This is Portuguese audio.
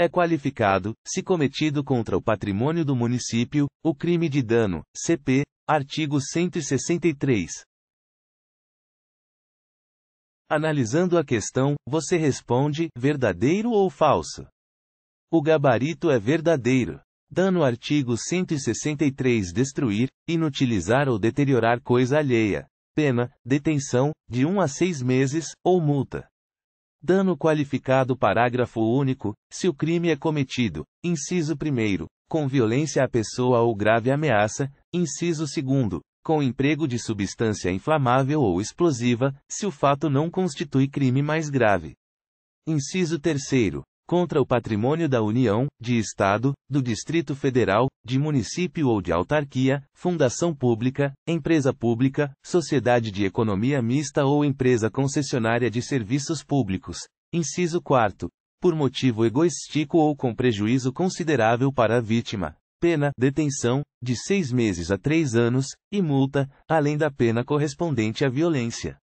é qualificado, se cometido contra o patrimônio do município, o crime de dano, CP, artigo 163. Analisando a questão, você responde: verdadeiro ou falso? O gabarito é verdadeiro. Dano artigo 163 destruir, inutilizar ou deteriorar coisa alheia. Pena, detenção, de 1 um a 6 meses, ou multa. Dano qualificado parágrafo único, se o crime é cometido, inciso 1, com violência à pessoa ou grave ameaça, inciso 2, com emprego de substância inflamável ou explosiva, se o fato não constitui crime mais grave. Inciso 3, contra o patrimônio da União, de Estado, do Distrito Federal, de município ou de autarquia, fundação pública, empresa pública, sociedade de economia mista ou empresa concessionária de serviços públicos. Inciso 4. Por motivo egoístico ou com prejuízo considerável para a vítima. Pena, detenção, de seis meses a três anos, e multa, além da pena correspondente à violência.